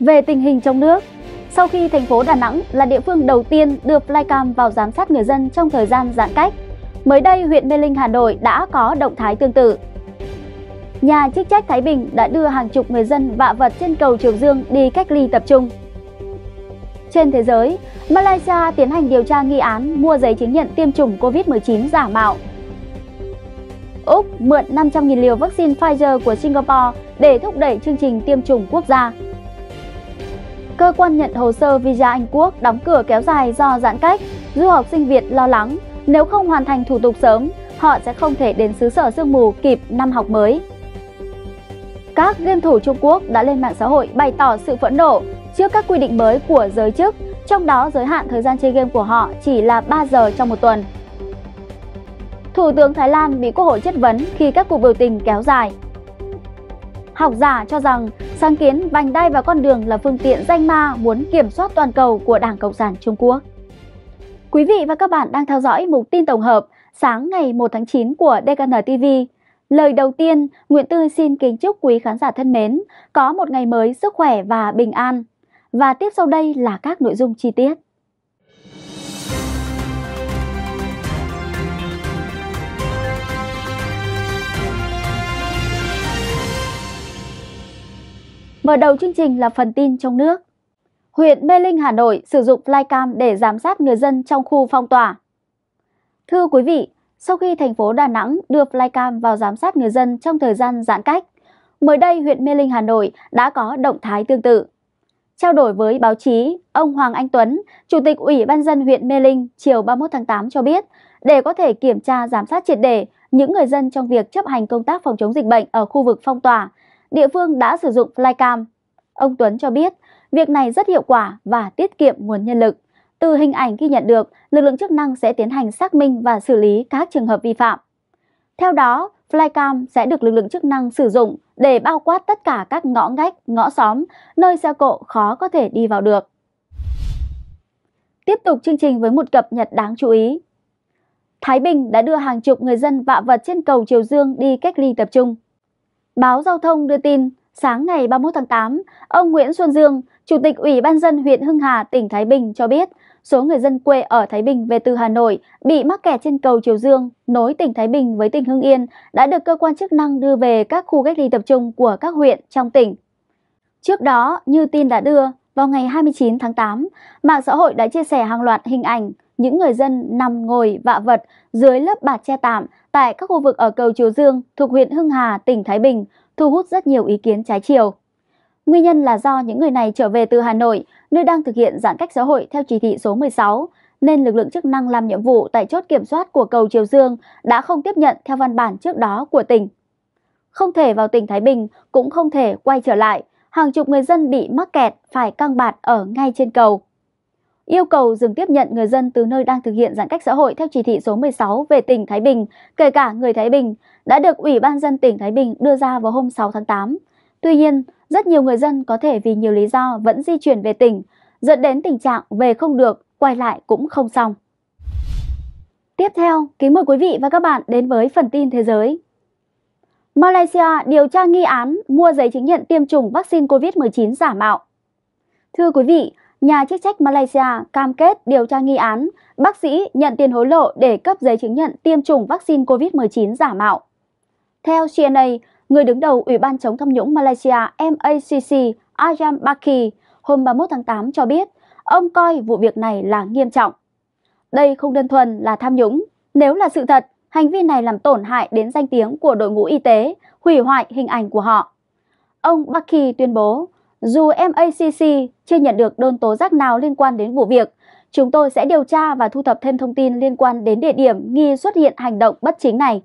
Về tình hình trong nước, sau khi thành phố Đà Nẵng là địa phương đầu tiên đưa flycam vào giám sát người dân trong thời gian giãn cách, mới đây huyện Mê Linh Hà Nội đã có động thái tương tự. Nhà chức trách Thái Bình đã đưa hàng chục người dân vạ vật trên cầu Trường Dương đi cách ly tập trung. Trên thế giới, Malaysia tiến hành điều tra nghi án mua giấy chứng nhận tiêm chủng COVID-19 giả mạo. Úc mượn 500.000 liều vaccine Pfizer của Singapore để thúc đẩy chương trình tiêm chủng quốc gia cơ quan nhận hồ sơ visa Anh Quốc đóng cửa kéo dài do giãn cách, du học sinh Việt lo lắng nếu không hoàn thành thủ tục sớm, họ sẽ không thể đến xứ sở sương mù kịp năm học mới. Các game thủ Trung Quốc đã lên mạng xã hội bày tỏ sự phẫn nộ trước các quy định mới của giới chức, trong đó giới hạn thời gian chơi game của họ chỉ là 3 giờ trong một tuần. Thủ tướng Thái Lan bị Quốc hội chất vấn khi các cuộc biểu tình kéo dài. Học giả cho rằng sáng kiến vành đai và con đường là phương tiện danh ma muốn kiểm soát toàn cầu của Đảng Cộng sản Trung Quốc. Quý vị và các bạn đang theo dõi mục tin tổng hợp sáng ngày 1 tháng 9 của DKN TV. Lời đầu tiên, Nguyễn Tư xin kính chúc quý khán giả thân mến có một ngày mới sức khỏe và bình an. Và tiếp sau đây là các nội dung chi tiết. Mở đầu chương trình là phần tin trong nước. Huyện Mê Linh, Hà Nội sử dụng flycam để giám sát người dân trong khu phong tỏa. Thưa quý vị, sau khi thành phố Đà Nẵng đưa flycam vào giám sát người dân trong thời gian giãn cách, mới đây huyện Mê Linh, Hà Nội đã có động thái tương tự. Trao đổi với báo chí, ông Hoàng Anh Tuấn, Chủ tịch Ủy ban dân huyện Mê Linh chiều 31 tháng 8 cho biết, để có thể kiểm tra giám sát triệt để những người dân trong việc chấp hành công tác phòng chống dịch bệnh ở khu vực phong tỏa, địa phương đã sử dụng flycam. Ông Tuấn cho biết, việc này rất hiệu quả và tiết kiệm nguồn nhân lực. Từ hình ảnh ghi nhận được, lực lượng chức năng sẽ tiến hành xác minh và xử lý các trường hợp vi phạm. Theo đó, flycam sẽ được lực lượng chức năng sử dụng để bao quát tất cả các ngõ ngách, ngõ xóm, nơi xe cộ khó có thể đi vào được. Tiếp tục chương trình với một cập nhật đáng chú ý. Thái Bình đã đưa hàng chục người dân vạ vật trên cầu Triều Dương đi cách ly tập trung. Báo Giao thông đưa tin, sáng ngày 31 tháng 8, ông Nguyễn Xuân Dương, Chủ tịch Ủy ban dân huyện Hưng Hà, tỉnh Thái Bình cho biết, số người dân quê ở Thái Bình về từ Hà Nội bị mắc kẹt trên cầu Triều Dương nối tỉnh Thái Bình với tỉnh Hưng Yên đã được cơ quan chức năng đưa về các khu cách ly tập trung của các huyện trong tỉnh. Trước đó, như tin đã đưa, vào ngày 29 tháng 8, mạng xã hội đã chia sẻ hàng loạt hình ảnh những người dân nằm ngồi vạ vật dưới lớp bạt che tạm tại các khu vực ở cầu Triều Dương thuộc huyện Hưng Hà, tỉnh Thái Bình thu hút rất nhiều ý kiến trái chiều. Nguyên nhân là do những người này trở về từ Hà Nội, nơi đang thực hiện giãn cách xã hội theo chỉ thị số 16, nên lực lượng chức năng làm nhiệm vụ tại chốt kiểm soát của cầu Triều Dương đã không tiếp nhận theo văn bản trước đó của tỉnh. Không thể vào tỉnh Thái Bình, cũng không thể quay trở lại, hàng chục người dân bị mắc kẹt phải căng bạt ở ngay trên cầu yêu cầu dừng tiếp nhận người dân từ nơi đang thực hiện giãn cách xã hội theo chỉ thị số 16 về tỉnh Thái Bình, kể cả người Thái Bình, đã được Ủy ban dân tỉnh Thái Bình đưa ra vào hôm 6 tháng 8. Tuy nhiên, rất nhiều người dân có thể vì nhiều lý do vẫn di chuyển về tỉnh, dẫn đến tình trạng về không được, quay lại cũng không xong. Tiếp theo, kính mời quý vị và các bạn đến với phần tin thế giới. Malaysia điều tra nghi án mua giấy chứng nhận tiêm chủng vaccine COVID-19 giả mạo. Thưa quý vị, nhà chức trách Malaysia cam kết điều tra nghi án, bác sĩ nhận tiền hối lộ để cấp giấy chứng nhận tiêm chủng vaccine COVID-19 giả mạo. Theo CNA, người đứng đầu Ủy ban chống tham nhũng Malaysia MACC Ajam Baki hôm 31 tháng 8 cho biết ông coi vụ việc này là nghiêm trọng. Đây không đơn thuần là tham nhũng, nếu là sự thật, hành vi này làm tổn hại đến danh tiếng của đội ngũ y tế, hủy hoại hình ảnh của họ. Ông Baki tuyên bố dù MACC chưa nhận được đơn tố giác nào liên quan đến vụ việc, chúng tôi sẽ điều tra và thu thập thêm thông tin liên quan đến địa điểm nghi xuất hiện hành động bất chính này.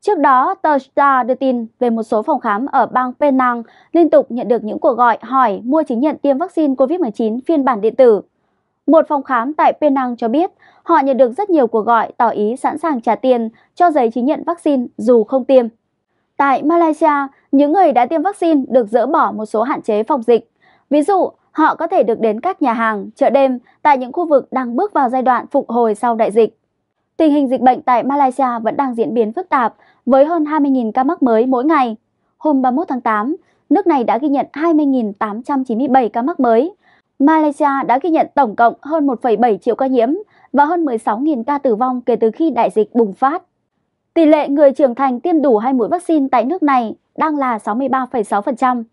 Trước đó, tờ Star đưa tin về một số phòng khám ở bang Penang liên tục nhận được những cuộc gọi hỏi mua chứng nhận tiêm vaccine COVID-19 phiên bản điện tử. Một phòng khám tại Penang cho biết họ nhận được rất nhiều cuộc gọi tỏ ý sẵn sàng trả tiền cho giấy chứng nhận vaccine dù không tiêm. Tại Malaysia, những người đã tiêm vaccine được dỡ bỏ một số hạn chế phòng dịch. Ví dụ, họ có thể được đến các nhà hàng, chợ đêm tại những khu vực đang bước vào giai đoạn phục hồi sau đại dịch. Tình hình dịch bệnh tại Malaysia vẫn đang diễn biến phức tạp với hơn 20.000 ca mắc mới mỗi ngày. Hôm 31 tháng 8, nước này đã ghi nhận 20.897 ca mắc mới. Malaysia đã ghi nhận tổng cộng hơn 1,7 triệu ca nhiễm và hơn 16.000 ca tử vong kể từ khi đại dịch bùng phát. Tỷ lệ người trưởng thành tiêm đủ hai mũi vaccine tại nước này đang là 63,6%.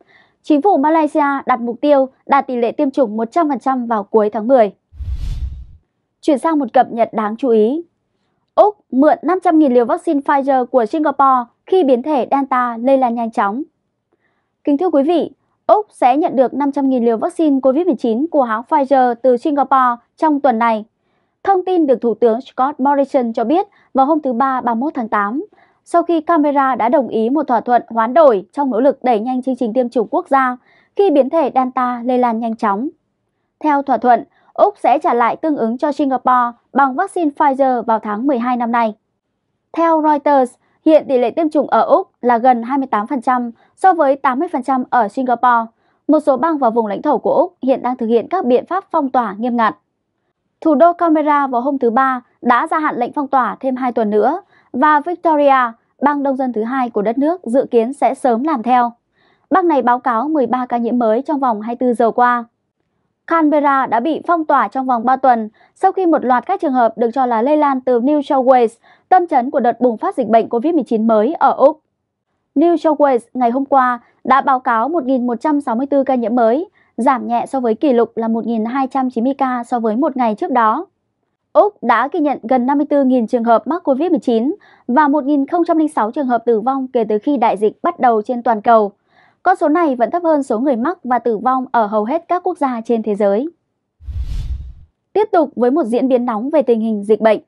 Chính phủ Malaysia đặt mục tiêu đạt tỷ lệ tiêm chủng 100% vào cuối tháng 10. Chuyển sang một cập nhật đáng chú ý. Úc mượn 500.000 liều vaccine Pfizer của Singapore khi biến thể Delta lây lan nhanh chóng. Kính thưa quý vị, Úc sẽ nhận được 500.000 liều vaccine COVID-19 của hãng Pfizer từ Singapore trong tuần này. Thông tin được Thủ tướng Scott Morrison cho biết vào hôm thứ Ba 31 tháng 8 sau khi Camera đã đồng ý một thỏa thuận hoán đổi trong nỗ lực đẩy nhanh chương trình tiêm chủng quốc gia khi biến thể Delta lây lan nhanh chóng. Theo thỏa thuận, Úc sẽ trả lại tương ứng cho Singapore bằng vaccine Pfizer vào tháng 12 năm nay. Theo Reuters, hiện tỷ lệ tiêm chủng ở Úc là gần 28% so với 80% ở Singapore. Một số bang và vùng lãnh thổ của Úc hiện đang thực hiện các biện pháp phong tỏa nghiêm ngặt. Thủ đô Canberra vào hôm thứ Ba đã gia hạn lệnh phong tỏa thêm 2 tuần nữa và Victoria, bang đông dân thứ hai của đất nước dự kiến sẽ sớm làm theo. Bang này báo cáo 13 ca nhiễm mới trong vòng 24 giờ qua. Canberra đã bị phong tỏa trong vòng 3 tuần sau khi một loạt các trường hợp được cho là lây lan từ New South Wales, tâm chấn của đợt bùng phát dịch bệnh COVID-19 mới ở Úc. New South Wales ngày hôm qua đã báo cáo 1.164 ca nhiễm mới, giảm nhẹ so với kỷ lục là 1.290 ca so với một ngày trước đó. Úc đã ghi nhận gần 54.000 trường hợp mắc COVID-19 và 1.006 trường hợp tử vong kể từ khi đại dịch bắt đầu trên toàn cầu. Con số này vẫn thấp hơn số người mắc và tử vong ở hầu hết các quốc gia trên thế giới. Tiếp tục với một diễn biến nóng về tình hình dịch bệnh.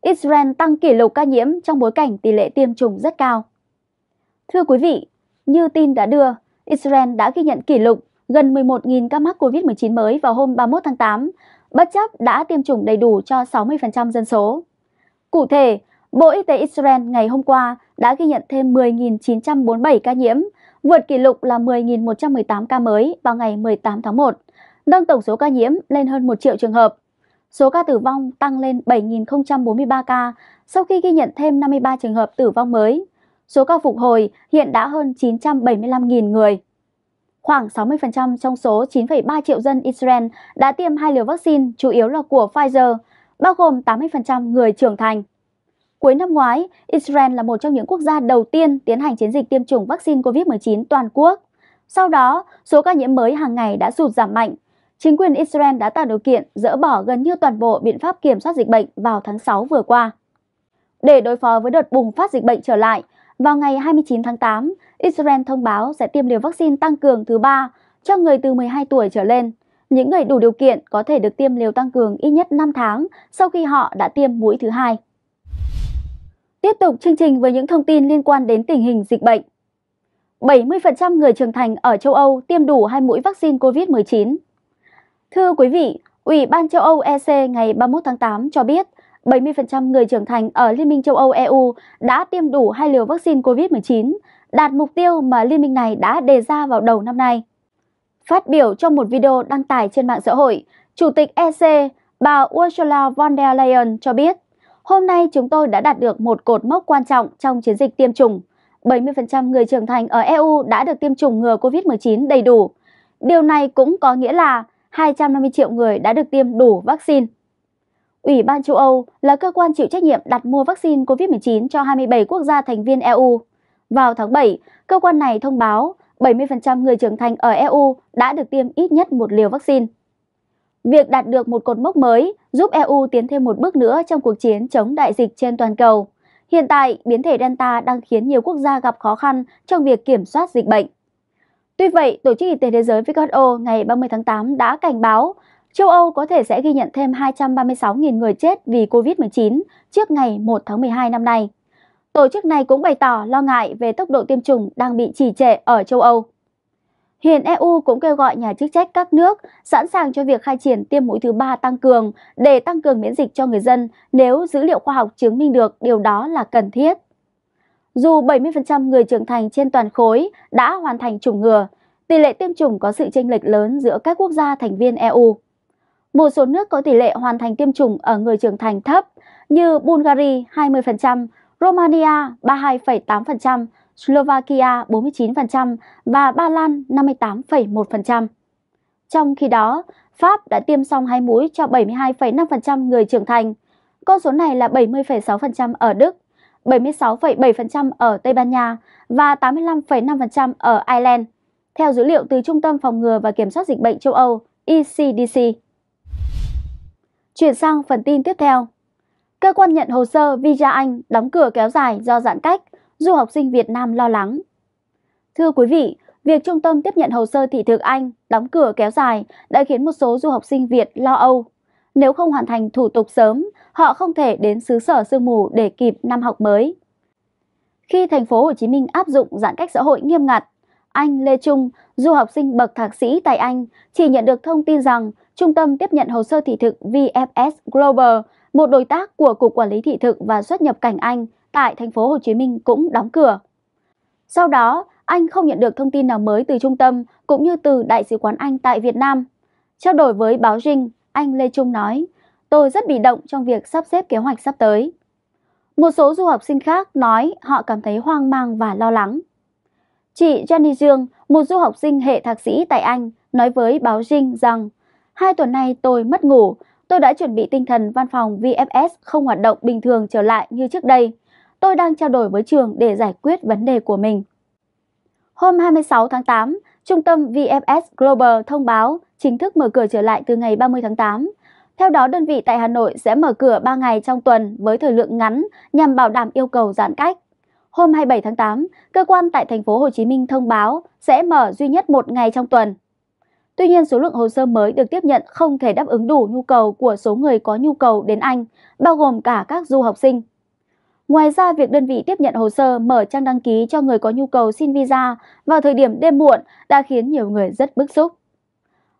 Israel tăng kỷ lục ca nhiễm trong bối cảnh tỷ lệ tiêm chủng rất cao. Thưa quý vị, như tin đã đưa, Israel đã ghi nhận kỷ lục gần 11.000 ca mắc COVID-19 mới vào hôm 31 tháng 8 bất chấp đã tiêm chủng đầy đủ cho 60% dân số. Cụ thể, Bộ Y tế Israel ngày hôm qua đã ghi nhận thêm 10.947 ca nhiễm, vượt kỷ lục là 10.118 ca mới vào ngày 18 tháng 1, nâng tổng số ca nhiễm lên hơn 1 triệu trường hợp. Số ca tử vong tăng lên 7.043 ca sau khi ghi nhận thêm 53 trường hợp tử vong mới. Số ca phục hồi hiện đã hơn 975.000 người. Khoảng 60% trong số 9,3 triệu dân Israel đã tiêm hai liều vaccine chủ yếu là của Pfizer, bao gồm 80% người trưởng thành. Cuối năm ngoái, Israel là một trong những quốc gia đầu tiên tiến hành chiến dịch tiêm chủng vaccine COVID-19 toàn quốc. Sau đó, số ca nhiễm mới hàng ngày đã sụt giảm mạnh. Chính quyền Israel đã tạo điều kiện dỡ bỏ gần như toàn bộ biện pháp kiểm soát dịch bệnh vào tháng 6 vừa qua. Để đối phó với đợt bùng phát dịch bệnh trở lại, vào ngày 29 tháng 8, Israel thông báo sẽ tiêm liều vaccine tăng cường thứ ba cho người từ 12 tuổi trở lên. Những người đủ điều kiện có thể được tiêm liều tăng cường ít nhất 5 tháng sau khi họ đã tiêm mũi thứ hai. Tiếp tục chương trình với những thông tin liên quan đến tình hình dịch bệnh. 70% người trưởng thành ở châu Âu tiêm đủ hai mũi vaccine COVID-19. Thưa quý vị, Ủy ban châu Âu EC ngày 31 tháng 8 cho biết 70% người trưởng thành ở Liên minh châu Âu EU đã tiêm đủ hai liều vaccine COVID-19, đạt mục tiêu mà liên minh này đã đề ra vào đầu năm nay. Phát biểu trong một video đăng tải trên mạng xã hội, Chủ tịch EC, bà Ursula von der Leyen cho biết, hôm nay chúng tôi đã đạt được một cột mốc quan trọng trong chiến dịch tiêm chủng. 70% người trưởng thành ở EU đã được tiêm chủng ngừa COVID-19 đầy đủ. Điều này cũng có nghĩa là 250 triệu người đã được tiêm đủ vaccine. Ủy ban châu Âu là cơ quan chịu trách nhiệm đặt mua vaccine COVID-19 cho 27 quốc gia thành viên EU. Vào tháng 7, cơ quan này thông báo 70% người trưởng thành ở EU đã được tiêm ít nhất một liều vaccine. Việc đạt được một cột mốc mới giúp EU tiến thêm một bước nữa trong cuộc chiến chống đại dịch trên toàn cầu. Hiện tại, biến thể Delta đang khiến nhiều quốc gia gặp khó khăn trong việc kiểm soát dịch bệnh. Tuy vậy, Tổ chức Y tế Thế giới WHO ngày 30 tháng 8 đã cảnh báo Châu Âu có thể sẽ ghi nhận thêm 236.000 người chết vì COVID-19 trước ngày 1 tháng 12 năm nay. Tổ chức này cũng bày tỏ lo ngại về tốc độ tiêm chủng đang bị trì trệ ở châu Âu. Hiện EU cũng kêu gọi nhà chức trách các nước sẵn sàng cho việc khai triển tiêm mũi thứ ba tăng cường để tăng cường miễn dịch cho người dân nếu dữ liệu khoa học chứng minh được điều đó là cần thiết. Dù 70% người trưởng thành trên toàn khối đã hoàn thành chủng ngừa, tỷ lệ tiêm chủng có sự chênh lệch lớn giữa các quốc gia thành viên EU. Một số nước có tỷ lệ hoàn thành tiêm chủng ở người trưởng thành thấp như Bulgaria 20%, Romania 32,8%, Slovakia 49% và Ba Lan 58,1%. Trong khi đó, Pháp đã tiêm xong hai mũi cho 72,5% người trưởng thành. Con số này là 70,6% ở Đức, 76,7% ở Tây Ban Nha và 85,5% ở Ireland, theo dữ liệu từ Trung tâm Phòng ngừa và Kiểm soát Dịch bệnh châu Âu ECDC. Chuyển sang phần tin tiếp theo. Cơ quan nhận hồ sơ visa Anh đóng cửa kéo dài do giãn cách, du học sinh Việt Nam lo lắng. Thưa quý vị, việc trung tâm tiếp nhận hồ sơ thị thực Anh đóng cửa kéo dài đã khiến một số du học sinh Việt lo âu. Nếu không hoàn thành thủ tục sớm, họ không thể đến xứ sở sương mù để kịp năm học mới. Khi thành phố Hồ Chí Minh áp dụng giãn cách xã hội nghiêm ngặt, anh Lê Trung, du học sinh bậc thạc sĩ tại Anh, chỉ nhận được thông tin rằng Trung tâm tiếp nhận hồ sơ thị thực VFS Global, một đối tác của Cục Quản lý Thị thực và Xuất nhập cảnh Anh tại thành phố Hồ Chí Minh cũng đóng cửa. Sau đó, anh không nhận được thông tin nào mới từ trung tâm cũng như từ Đại sứ quán Anh tại Việt Nam. Trao đổi với báo Jing, anh Lê Trung nói, tôi rất bị động trong việc sắp xếp kế hoạch sắp tới. Một số du học sinh khác nói họ cảm thấy hoang mang và lo lắng. Chị Jenny Dương, một du học sinh hệ thạc sĩ tại Anh, nói với báo Jing rằng Hai tuần nay tôi mất ngủ, tôi đã chuẩn bị tinh thần văn phòng VFS không hoạt động bình thường trở lại như trước đây. Tôi đang trao đổi với trường để giải quyết vấn đề của mình. Hôm 26 tháng 8, trung tâm VFS Global thông báo chính thức mở cửa trở lại từ ngày 30 tháng 8. Theo đó, đơn vị tại Hà Nội sẽ mở cửa 3 ngày trong tuần với thời lượng ngắn nhằm bảo đảm yêu cầu giãn cách. Hôm 27 tháng 8, cơ quan tại thành phố Hồ Chí Minh thông báo sẽ mở duy nhất một ngày trong tuần Tuy nhiên, số lượng hồ sơ mới được tiếp nhận không thể đáp ứng đủ nhu cầu của số người có nhu cầu đến Anh, bao gồm cả các du học sinh. Ngoài ra, việc đơn vị tiếp nhận hồ sơ mở trang đăng ký cho người có nhu cầu xin visa vào thời điểm đêm muộn đã khiến nhiều người rất bức xúc.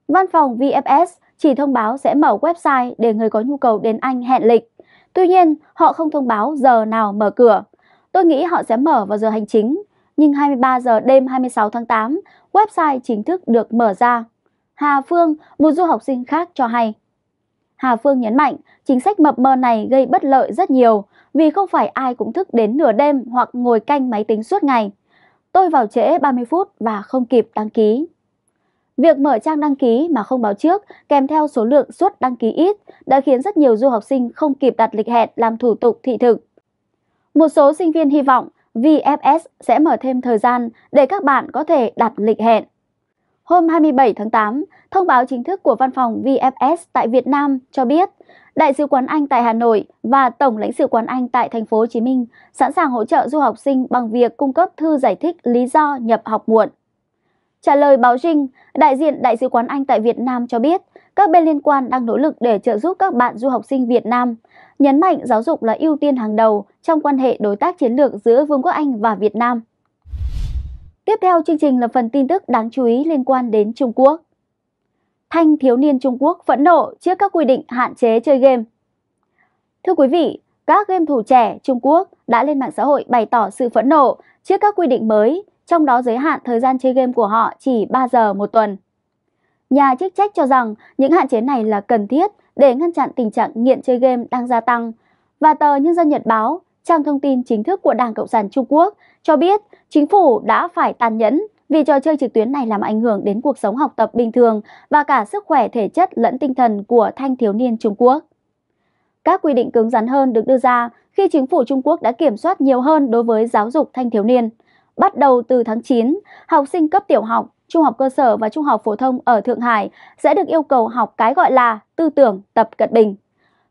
Văn phòng VFS chỉ thông báo sẽ mở website để người có nhu cầu đến Anh hẹn lịch. Tuy nhiên, họ không thông báo giờ nào mở cửa. Tôi nghĩ họ sẽ mở vào giờ hành chính, nhưng 23 giờ đêm 26 tháng 8, website chính thức được mở ra. Hà Phương, một du học sinh khác cho hay. Hà Phương nhấn mạnh, chính sách mập mờ này gây bất lợi rất nhiều vì không phải ai cũng thức đến nửa đêm hoặc ngồi canh máy tính suốt ngày. Tôi vào trễ 30 phút và không kịp đăng ký. Việc mở trang đăng ký mà không báo trước kèm theo số lượng suất đăng ký ít đã khiến rất nhiều du học sinh không kịp đặt lịch hẹn làm thủ tục thị thực. Một số sinh viên hy vọng VFS sẽ mở thêm thời gian để các bạn có thể đặt lịch hẹn hôm 27 tháng 8, thông báo chính thức của văn phòng VFS tại Việt Nam cho biết, Đại sứ quán Anh tại Hà Nội và Tổng lãnh sự quán Anh tại thành phố Hồ Chí Minh sẵn sàng hỗ trợ du học sinh bằng việc cung cấp thư giải thích lý do nhập học muộn. Trả lời báo Dinh, đại diện Đại sứ quán Anh tại Việt Nam cho biết, các bên liên quan đang nỗ lực để trợ giúp các bạn du học sinh Việt Nam, nhấn mạnh giáo dục là ưu tiên hàng đầu trong quan hệ đối tác chiến lược giữa Vương quốc Anh và Việt Nam. Tiếp theo chương trình là phần tin tức đáng chú ý liên quan đến Trung Quốc. Thanh thiếu niên Trung Quốc phẫn nộ trước các quy định hạn chế chơi game. Thưa quý vị, các game thủ trẻ Trung Quốc đã lên mạng xã hội bày tỏ sự phẫn nộ trước các quy định mới, trong đó giới hạn thời gian chơi game của họ chỉ 3 giờ một tuần. Nhà chức trách cho rằng những hạn chế này là cần thiết để ngăn chặn tình trạng nghiện chơi game đang gia tăng. Và tờ Nhân dân Nhật báo trang thông tin chính thức của Đảng Cộng sản Trung Quốc cho biết chính phủ đã phải tàn nhẫn vì trò chơi trực tuyến này làm ảnh hưởng đến cuộc sống học tập bình thường và cả sức khỏe thể chất lẫn tinh thần của thanh thiếu niên Trung Quốc. Các quy định cứng rắn hơn được đưa ra khi chính phủ Trung Quốc đã kiểm soát nhiều hơn đối với giáo dục thanh thiếu niên. Bắt đầu từ tháng 9, học sinh cấp tiểu học, trung học cơ sở và trung học phổ thông ở Thượng Hải sẽ được yêu cầu học cái gọi là tư tưởng tập cận bình.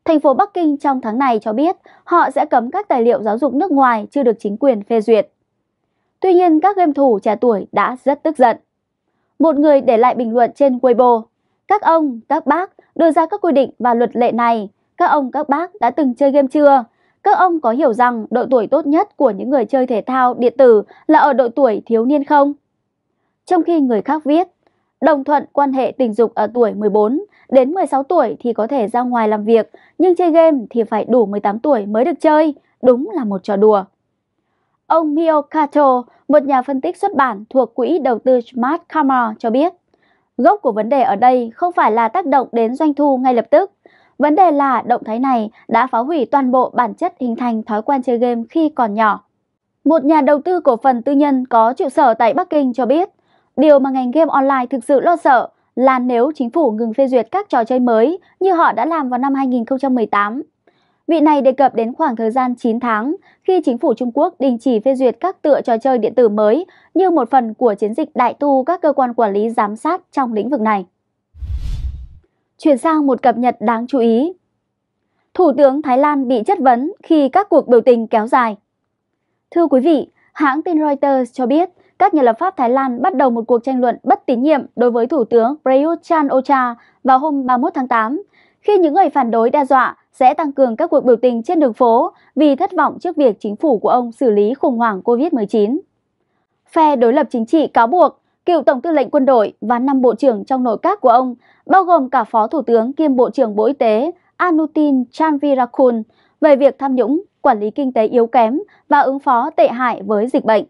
Thành phố Bắc Kinh trong tháng này cho biết họ sẽ cấm các tài liệu giáo dục nước ngoài chưa được chính quyền phê duyệt. Tuy nhiên, các game thủ trẻ tuổi đã rất tức giận. Một người để lại bình luận trên Weibo, các ông, các bác đưa ra các quy định và luật lệ này, các ông, các bác đã từng chơi game chưa? Các ông có hiểu rằng độ tuổi tốt nhất của những người chơi thể thao điện tử là ở độ tuổi thiếu niên không? Trong khi người khác viết, đồng thuận quan hệ tình dục ở tuổi 14 Đến 16 tuổi thì có thể ra ngoài làm việc, nhưng chơi game thì phải đủ 18 tuổi mới được chơi, đúng là một trò đùa. Ông Mio Kato, một nhà phân tích xuất bản thuộc quỹ đầu tư Smart Karma cho biết, gốc của vấn đề ở đây không phải là tác động đến doanh thu ngay lập tức. Vấn đề là động thái này đã phá hủy toàn bộ bản chất hình thành thói quen chơi game khi còn nhỏ. Một nhà đầu tư cổ phần tư nhân có trụ sở tại Bắc Kinh cho biết, điều mà ngành game online thực sự lo sợ là nếu chính phủ ngừng phê duyệt các trò chơi mới như họ đã làm vào năm 2018. Vị này đề cập đến khoảng thời gian 9 tháng khi chính phủ Trung Quốc đình chỉ phê duyệt các tựa trò chơi điện tử mới như một phần của chiến dịch đại tu các cơ quan quản lý giám sát trong lĩnh vực này. Chuyển sang một cập nhật đáng chú ý. Thủ tướng Thái Lan bị chất vấn khi các cuộc biểu tình kéo dài. Thưa quý vị, hãng tin Reuters cho biết các nhà lập pháp Thái Lan bắt đầu một cuộc tranh luận bất tín nhiệm đối với Thủ tướng Prayut chan Ocha vào hôm 31 tháng 8, khi những người phản đối đe dọa sẽ tăng cường các cuộc biểu tình trên đường phố vì thất vọng trước việc chính phủ của ông xử lý khủng hoảng COVID-19. Phe đối lập chính trị cáo buộc cựu Tổng tư lệnh quân đội và năm bộ trưởng trong nội các của ông, bao gồm cả Phó Thủ tướng kiêm Bộ trưởng Bộ Y tế Anutin Chanvirakul về việc tham nhũng, quản lý kinh tế yếu kém và ứng phó tệ hại với dịch bệnh.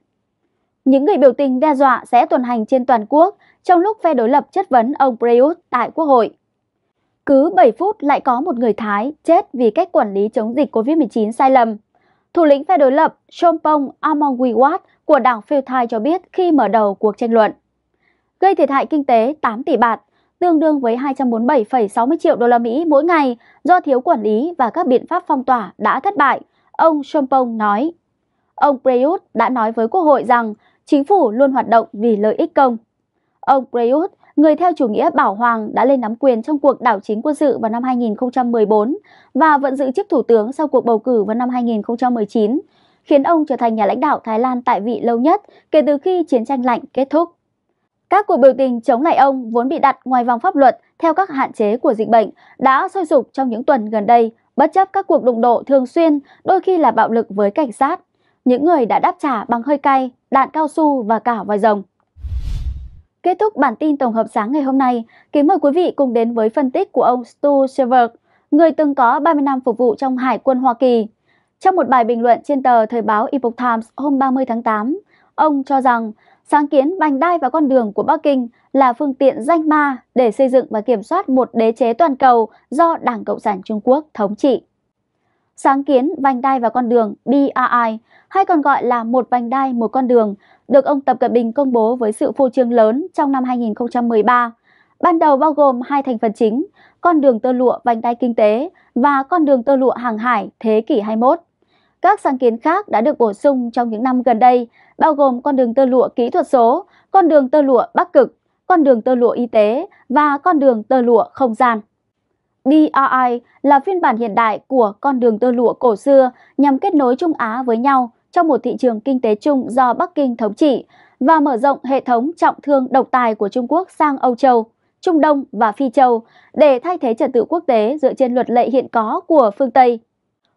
Những người biểu tình đe dọa sẽ tuần hành trên toàn quốc trong lúc phe đối lập chất vấn ông Prayut tại Quốc hội. Cứ 7 phút lại có một người Thái chết vì cách quản lý chống dịch COVID-19 sai lầm. Thủ lĩnh phe đối lập Chompong Amongwiwat của đảng Phil Thai cho biết khi mở đầu cuộc tranh luận. Gây thiệt hại kinh tế 8 tỷ bạt, tương đương với 247,60 triệu đô la Mỹ mỗi ngày do thiếu quản lý và các biện pháp phong tỏa đã thất bại, ông Chompong nói. Ông Prayut đã nói với Quốc hội rằng chính phủ luôn hoạt động vì lợi ích công. Ông Prayut, người theo chủ nghĩa bảo hoàng đã lên nắm quyền trong cuộc đảo chính quân sự vào năm 2014 và vẫn giữ chức thủ tướng sau cuộc bầu cử vào năm 2019, khiến ông trở thành nhà lãnh đạo Thái Lan tại vị lâu nhất kể từ khi chiến tranh lạnh kết thúc. Các cuộc biểu tình chống lại ông vốn bị đặt ngoài vòng pháp luật theo các hạn chế của dịch bệnh đã sôi sục trong những tuần gần đây, bất chấp các cuộc đụng độ thường xuyên, đôi khi là bạo lực với cảnh sát. Những người đã đáp trả bằng hơi cay đạn cao su và cả voi rồng. Kết thúc bản tin tổng hợp sáng ngày hôm nay, kính mời quý vị cùng đến với phân tích của ông Stu Silver, người từng có 30 năm phục vụ trong Hải quân Hoa Kỳ. Trong một bài bình luận trên tờ Thời báo Epoch Times hôm 30 tháng 8, ông cho rằng sáng kiến vành đai và con đường của Bắc Kinh là phương tiện danh ma để xây dựng và kiểm soát một đế chế toàn cầu do Đảng Cộng sản Trung Quốc thống trị sáng kiến vành đai và con đường BRI hay còn gọi là một vành đai một con đường được ông Tập Cận Bình công bố với sự phô trương lớn trong năm 2013. Ban đầu bao gồm hai thành phần chính, con đường tơ lụa vành đai kinh tế và con đường tơ lụa hàng hải thế kỷ 21. Các sáng kiến khác đã được bổ sung trong những năm gần đây, bao gồm con đường tơ lụa kỹ thuật số, con đường tơ lụa Bắc Cực, con đường tơ lụa y tế và con đường tơ lụa không gian. DRI là phiên bản hiện đại của con đường tơ lụa cổ xưa nhằm kết nối Trung Á với nhau trong một thị trường kinh tế chung do Bắc Kinh thống trị và mở rộng hệ thống trọng thương độc tài của Trung Quốc sang Âu Châu, Trung Đông và Phi Châu để thay thế trật tự quốc tế dựa trên luật lệ hiện có của phương Tây.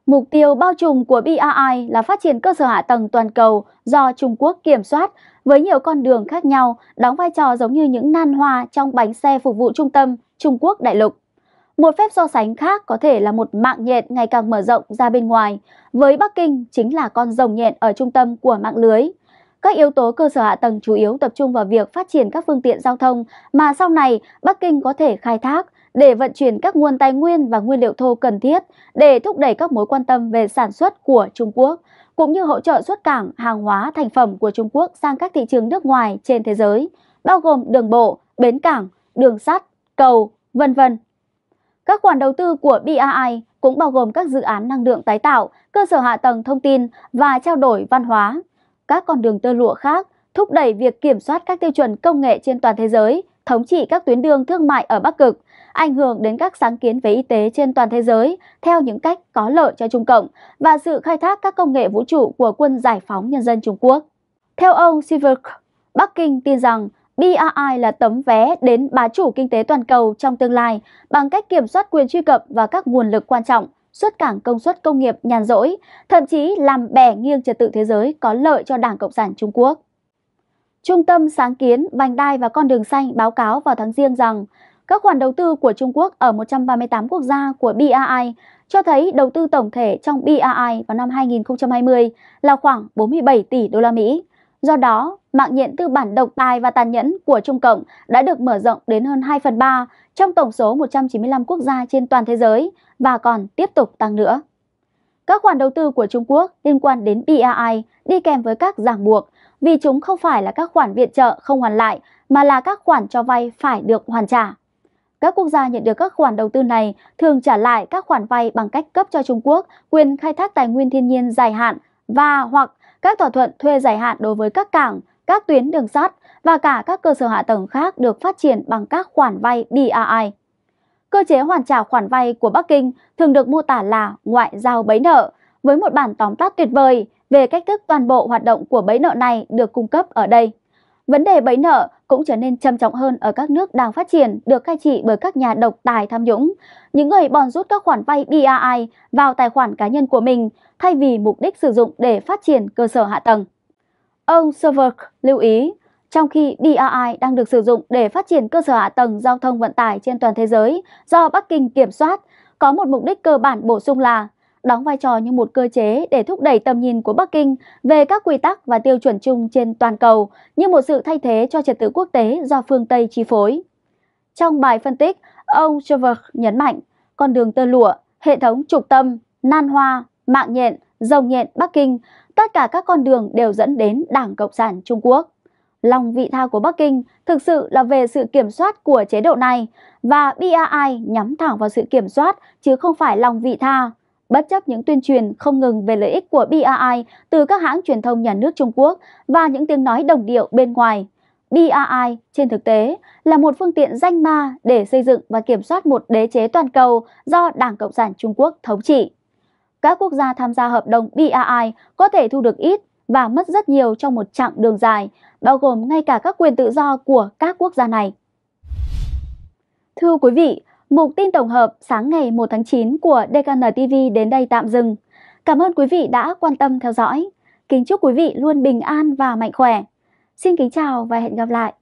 Mục tiêu bao trùm của BRI là phát triển cơ sở hạ tầng toàn cầu do Trung Quốc kiểm soát với nhiều con đường khác nhau, đóng vai trò giống như những nan hoa trong bánh xe phục vụ trung tâm Trung Quốc đại lục. Một phép so sánh khác có thể là một mạng nhện ngày càng mở rộng ra bên ngoài, với Bắc Kinh chính là con rồng nhện ở trung tâm của mạng lưới. Các yếu tố cơ sở hạ tầng chủ yếu tập trung vào việc phát triển các phương tiện giao thông mà sau này Bắc Kinh có thể khai thác để vận chuyển các nguồn tài nguyên và nguyên liệu thô cần thiết để thúc đẩy các mối quan tâm về sản xuất của Trung Quốc, cũng như hỗ trợ xuất cảng hàng hóa thành phẩm của Trung Quốc sang các thị trường nước ngoài trên thế giới, bao gồm đường bộ, bến cảng, đường sắt, cầu, vân vân. Các khoản đầu tư của BRI cũng bao gồm các dự án năng lượng tái tạo, cơ sở hạ tầng thông tin và trao đổi văn hóa. Các con đường tơ lụa khác thúc đẩy việc kiểm soát các tiêu chuẩn công nghệ trên toàn thế giới, thống trị các tuyến đường thương mại ở Bắc Cực, ảnh hưởng đến các sáng kiến về y tế trên toàn thế giới theo những cách có lợi cho Trung Cộng và sự khai thác các công nghệ vũ trụ của quân giải phóng nhân dân Trung Quốc. Theo ông Silver, Bắc Kinh tin rằng BRI là tấm vé đến bá chủ kinh tế toàn cầu trong tương lai bằng cách kiểm soát quyền truy cập và các nguồn lực quan trọng, xuất cảng công suất công nghiệp nhàn rỗi, thậm chí làm bẻ nghiêng trật tự thế giới có lợi cho Đảng Cộng sản Trung Quốc. Trung tâm Sáng kiến, Vành đai và Con đường xanh báo cáo vào tháng riêng rằng các khoản đầu tư của Trung Quốc ở 138 quốc gia của BRI cho thấy đầu tư tổng thể trong BRI vào năm 2020 là khoảng 47 tỷ đô la Mỹ, Do đó, mạng nhện tư bản độc tài và tàn nhẫn của Trung Cộng đã được mở rộng đến hơn 2 phần 3 trong tổng số 195 quốc gia trên toàn thế giới và còn tiếp tục tăng nữa. Các khoản đầu tư của Trung Quốc liên quan đến BRI đi kèm với các ràng buộc vì chúng không phải là các khoản viện trợ không hoàn lại mà là các khoản cho vay phải được hoàn trả. Các quốc gia nhận được các khoản đầu tư này thường trả lại các khoản vay bằng cách cấp cho Trung Quốc quyền khai thác tài nguyên thiên nhiên dài hạn và hoặc các thỏa thuận thuê dài hạn đối với các cảng, các tuyến đường sắt và cả các cơ sở hạ tầng khác được phát triển bằng các khoản vay DRI. Cơ chế hoàn trả khoản vay của Bắc Kinh thường được mô tả là ngoại giao bấy nợ, với một bản tóm tắt tuyệt vời về cách thức toàn bộ hoạt động của bấy nợ này được cung cấp ở đây. Vấn đề bấy nợ cũng trở nên trầm trọng hơn ở các nước đang phát triển được cai trị bởi các nhà độc tài tham nhũng, những người bòn rút các khoản vay DRI vào tài khoản cá nhân của mình thay vì mục đích sử dụng để phát triển cơ sở hạ tầng. Ông Severk lưu ý, trong khi BRI đang được sử dụng để phát triển cơ sở hạ tầng giao thông vận tải trên toàn thế giới do Bắc Kinh kiểm soát, có một mục đích cơ bản bổ sung là đóng vai trò như một cơ chế để thúc đẩy tầm nhìn của Bắc Kinh về các quy tắc và tiêu chuẩn chung trên toàn cầu như một sự thay thế cho trật tự quốc tế do phương Tây chi phối. Trong bài phân tích, ông Trevor nhấn mạnh con đường tơ lụa, hệ thống trục tâm, nan hoa, mạng nhện, rồng nhện Bắc Kinh, tất cả các con đường đều dẫn đến Đảng Cộng sản Trung Quốc. Lòng vị tha của Bắc Kinh thực sự là về sự kiểm soát của chế độ này và BRI nhắm thẳng vào sự kiểm soát chứ không phải lòng vị tha. Bất chấp những tuyên truyền không ngừng về lợi ích của BRI từ các hãng truyền thông nhà nước Trung Quốc và những tiếng nói đồng điệu bên ngoài, BRI trên thực tế là một phương tiện danh ma để xây dựng và kiểm soát một đế chế toàn cầu do Đảng Cộng sản Trung Quốc thống trị các quốc gia tham gia hợp đồng BRI có thể thu được ít và mất rất nhiều trong một chặng đường dài, bao gồm ngay cả các quyền tự do của các quốc gia này. Thưa quý vị, mục tin tổng hợp sáng ngày 1 tháng 9 của DKN TV đến đây tạm dừng. Cảm ơn quý vị đã quan tâm theo dõi. Kính chúc quý vị luôn bình an và mạnh khỏe. Xin kính chào và hẹn gặp lại.